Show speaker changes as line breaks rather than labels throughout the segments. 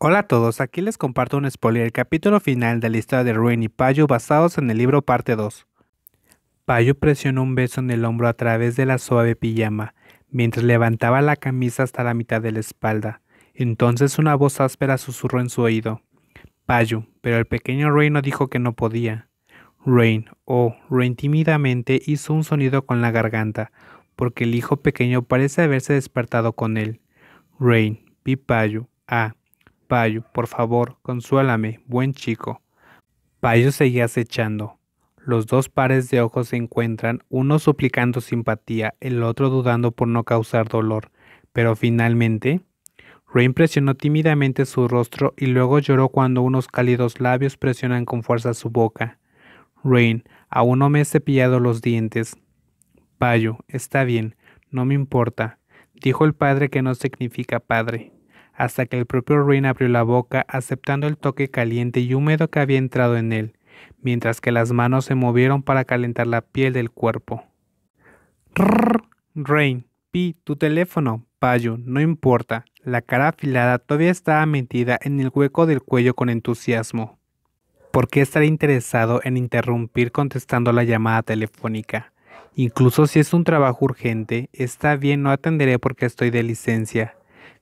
Hola a todos, aquí les comparto un spoiler del capítulo final de la historia de Rain y Payo basados en el libro parte 2. Payu presionó un beso en el hombro a través de la suave pijama, mientras levantaba la camisa hasta la mitad de la espalda. Entonces una voz áspera susurró en su oído. Payu, pero el pequeño Rey no dijo que no podía. Rain, oh, Rain tímidamente hizo un sonido con la garganta, porque el hijo pequeño parece haberse despertado con él. Rain, Pipayu, ah, Payo, por favor, consuélame, buen chico. Payo seguía acechando. Los dos pares de ojos se encuentran, uno suplicando simpatía, el otro dudando por no causar dolor. Pero finalmente, Rain presionó tímidamente su rostro y luego lloró cuando unos cálidos labios presionan con fuerza su boca. Rain, aún no me he cepillado los dientes. Payo, está bien, no me importa, dijo el padre que no significa padre hasta que el propio Rein abrió la boca aceptando el toque caliente y húmedo que había entrado en él, mientras que las manos se movieron para calentar la piel del cuerpo. Rain, Pi, tu teléfono, Payo, no importa. La cara afilada todavía estaba metida en el hueco del cuello con entusiasmo. ¿Por qué estaré interesado en interrumpir contestando la llamada telefónica? Incluso si es un trabajo urgente, está bien, no atenderé porque estoy de licencia.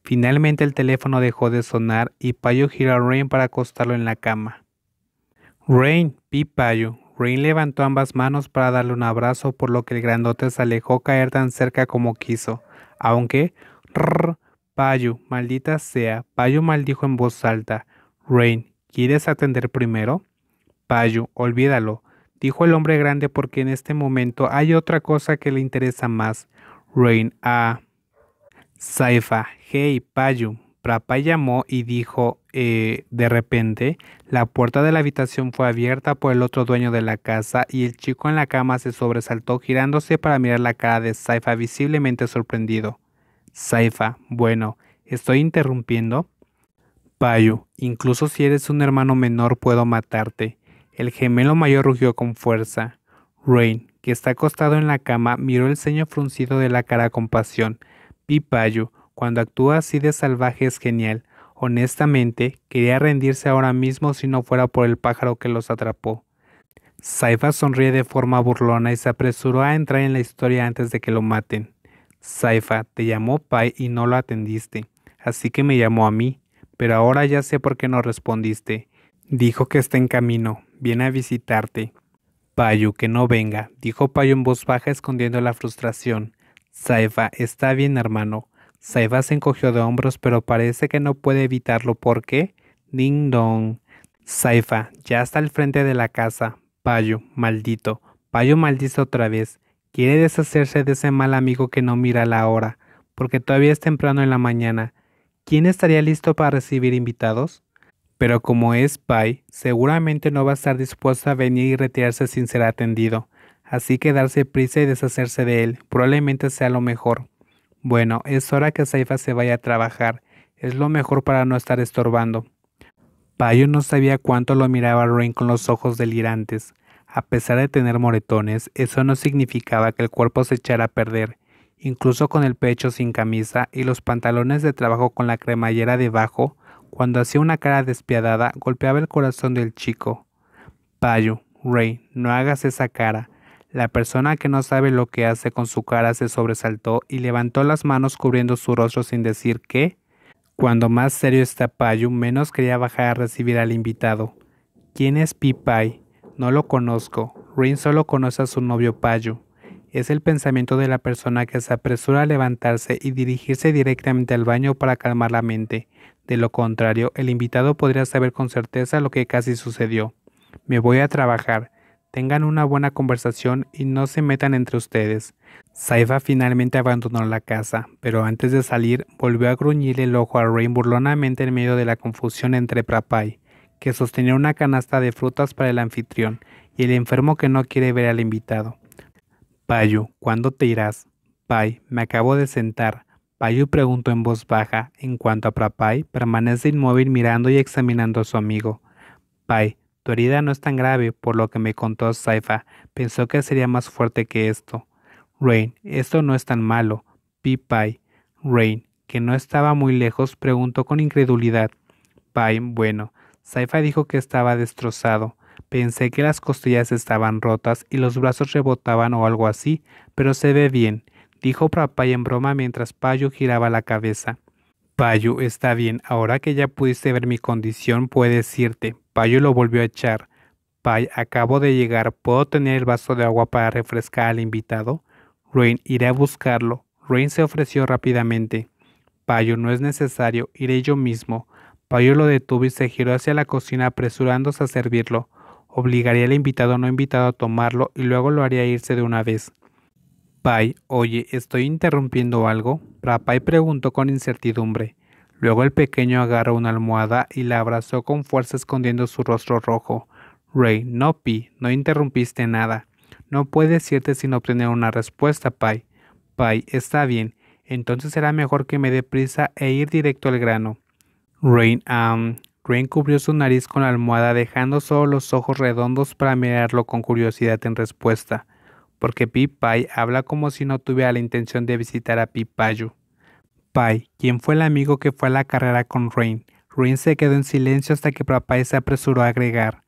Finalmente el teléfono dejó de sonar y Payo giró a Rain para acostarlo en la cama. Rain, pi Payo. Rain levantó ambas manos para darle un abrazo, por lo que el grandote se alejó caer tan cerca como quiso. Aunque, rrr, Payo, maldita sea, Payo maldijo en voz alta. Rain, ¿quieres atender primero? Payo, olvídalo, dijo el hombre grande porque en este momento hay otra cosa que le interesa más. Rain, ah, Saifa, hey Payu. Prapa llamó y dijo eh, de repente, la puerta de la habitación fue abierta por el otro dueño de la casa y el chico en la cama se sobresaltó girándose para mirar la cara de Saifa visiblemente sorprendido. Saifa, bueno, ¿estoy interrumpiendo? Payu, incluso si eres un hermano menor puedo matarte. El gemelo mayor rugió con fuerza. Rain, que está acostado en la cama, miró el ceño fruncido de la cara con pasión Payu, cuando actúa así de salvaje es genial. Honestamente, quería rendirse ahora mismo si no fuera por el pájaro que los atrapó. Saifa sonríe de forma burlona y se apresuró a entrar en la historia antes de que lo maten. Saifa, te llamó Pai y no lo atendiste, así que me llamó a mí, pero ahora ya sé por qué no respondiste. Dijo que está en camino, viene a visitarte. Payu, que no venga, dijo Payu en voz baja escondiendo la frustración. Saifa, está bien, hermano. Saifa se encogió de hombros, pero parece que no puede evitarlo porque. Ding dong. Saifa, ya está al frente de la casa. Payo, maldito. Payo maldice otra vez. Quiere deshacerse de ese mal amigo que no mira la hora, porque todavía es temprano en la mañana. ¿Quién estaría listo para recibir invitados? Pero como es Pay, seguramente no va a estar dispuesto a venir y retirarse sin ser atendido así que darse prisa y deshacerse de él probablemente sea lo mejor. Bueno, es hora que Saifa se vaya a trabajar, es lo mejor para no estar estorbando. Payo no sabía cuánto lo miraba Rain con los ojos delirantes. A pesar de tener moretones, eso no significaba que el cuerpo se echara a perder. Incluso con el pecho sin camisa y los pantalones de trabajo con la cremallera debajo, cuando hacía una cara despiadada, golpeaba el corazón del chico. Payo, Ray, no hagas esa cara. La persona que no sabe lo que hace con su cara se sobresaltó y levantó las manos cubriendo su rostro sin decir qué. Cuando más serio está Payu, menos quería bajar a recibir al invitado. ¿Quién es Pipai? No lo conozco. Rin solo conoce a su novio Payu. Es el pensamiento de la persona que se apresura a levantarse y dirigirse directamente al baño para calmar la mente. De lo contrario, el invitado podría saber con certeza lo que casi sucedió. Me voy a trabajar tengan una buena conversación y no se metan entre ustedes. Saifa finalmente abandonó la casa, pero antes de salir volvió a gruñir el ojo a Rain burlonamente en medio de la confusión entre Prapai, que sostenía una canasta de frutas para el anfitrión, y el enfermo que no quiere ver al invitado. Payu, ¿cuándo te irás? Pai, me acabo de sentar. Payu preguntó en voz baja. En cuanto a Prapai, permanece inmóvil mirando y examinando a su amigo. Pai, tu herida no es tan grave, por lo que me contó Saifa. Pensó que sería más fuerte que esto. Rain, esto no es tan malo. pi Rain, que no estaba muy lejos, preguntó con incredulidad. Pai, bueno. Saifa dijo que estaba destrozado. Pensé que las costillas estaban rotas y los brazos rebotaban o algo así, pero se ve bien, dijo Papay en broma mientras Payu giraba la cabeza. Payu, está bien, ahora que ya pudiste ver mi condición, puedes irte, Payo lo volvió a echar. Pay, acabo de llegar. ¿Puedo tener el vaso de agua para refrescar al invitado? Rain, iré a buscarlo. Rain se ofreció rápidamente. Payo, no es necesario, iré yo mismo. Payo lo detuvo y se giró hacia la cocina apresurándose a servirlo. Obligaría al invitado no invitado a tomarlo y luego lo haría irse de una vez. Payo, oye, ¿estoy interrumpiendo algo? Payo preguntó con incertidumbre. Luego el pequeño agarró una almohada y la abrazó con fuerza escondiendo su rostro rojo. Rey, no Pi, no interrumpiste nada. No puedes irte sin obtener una respuesta, Pai. Pai, está bien. Entonces será mejor que me dé prisa e ir directo al grano. Rain, um, Rain cubrió su nariz con la almohada dejando solo los ojos redondos para mirarlo con curiosidad en respuesta, porque Pi Pai habla como si no tuviera la intención de visitar a Pi Payu. Pai, ¿quién fue el amigo que fue a la carrera con Rain. Rain se quedó en silencio hasta que Papai se apresuró a agregar.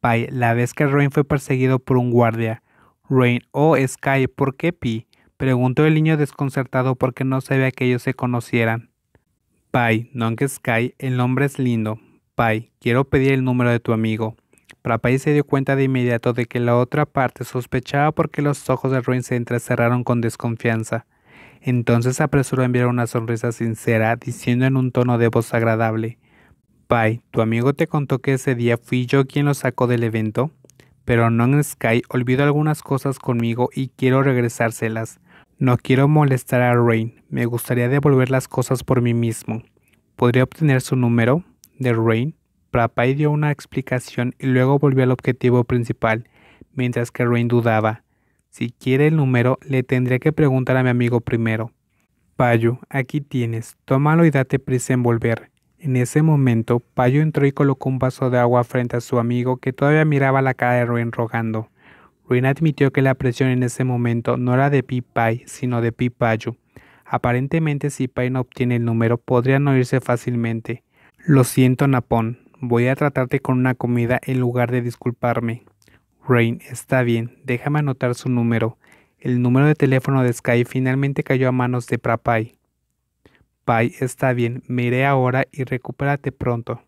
Pai, la vez que Rain fue perseguido por un guardia. Rain, oh Sky, ¿por qué Pi? Preguntó el niño desconcertado porque no sabía que ellos se conocieran. no que Sky, el nombre es lindo. Pai, quiero pedir el número de tu amigo. Papai se dio cuenta de inmediato de que la otra parte sospechaba porque los ojos de Rain se entrecerraron con desconfianza. Entonces apresuró a enviar una sonrisa sincera, diciendo en un tono de voz agradable, Pai, tu amigo te contó que ese día fui yo quien lo sacó del evento, pero no en Sky olvidó algunas cosas conmigo y quiero regresárselas. No quiero molestar a Rain, me gustaría devolver las cosas por mí mismo. ¿Podría obtener su número? de Rain. Pai dio una explicación y luego volvió al objetivo principal, mientras que Rain dudaba. Si quiere el número, le tendré que preguntar a mi amigo primero. Payo, aquí tienes, tómalo y date prisa en volver. En ese momento, Payo entró y colocó un vaso de agua frente a su amigo que todavía miraba la cara de Ruin rogando. Ruin admitió que la presión en ese momento no era de Pipay, sino de Pi Aparentemente, si Pai no obtiene el número, podrían oírse fácilmente. Lo siento, Napón. Voy a tratarte con una comida en lugar de disculparme. Brain, está bien, déjame anotar su número. El número de teléfono de Sky finalmente cayó a manos de Prapai. Pai, está bien, me iré ahora y recupérate pronto.